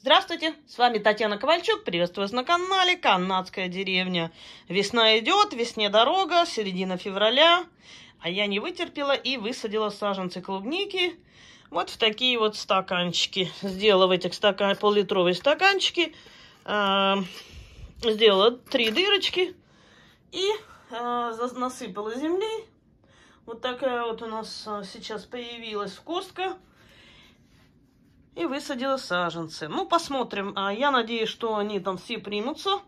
Здравствуйте, с вами Татьяна Ковальчук, приветствую вас на канале «Канадская деревня». Весна идет, весне дорога, середина февраля, а я не вытерпела и высадила саженцы клубники вот в такие вот стаканчики. Сделала в этих стакан... пол-литровые стаканчики, э, сделала три дырочки и э, насыпала земли. Вот такая вот у нас а, сейчас появилась вкуска и высадила саженцы. Ну, посмотрим. А, я надеюсь, что они там все примутся.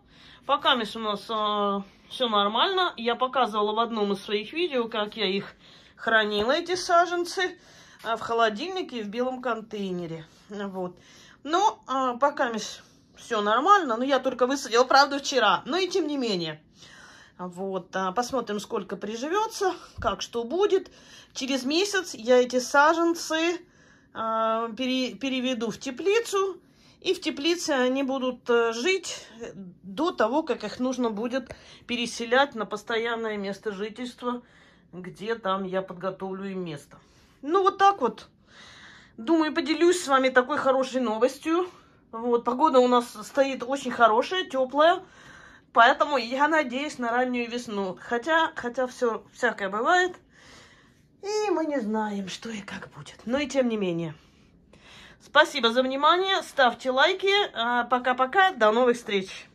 Пока у нас э, а, все нормально. Я показывала в одном из своих видео, как я их хранила, эти саженцы, э, в холодильнике и в белом контейнере. Вот. Но ну, э, пока все нормально. Но я только высадила, правда, вчера. Но и тем не менее. Вот, посмотрим, сколько приживется, как что будет. Через месяц я эти саженцы а, пере, переведу в теплицу, и в теплице они будут э, жить до того, как их нужно будет переселять на постоянное место жительства, где там я подготовлю им место. Ну, вот так вот. Думаю, поделюсь с вами такой хорошей новостью. Вот, погода у нас стоит очень хорошая, теплая. Поэтому я надеюсь на раннюю весну. Хотя, хотя все всякое бывает. И мы не знаем, что и как будет. Но и тем не менее. Спасибо за внимание. Ставьте лайки. А, пока-пока. До новых встреч.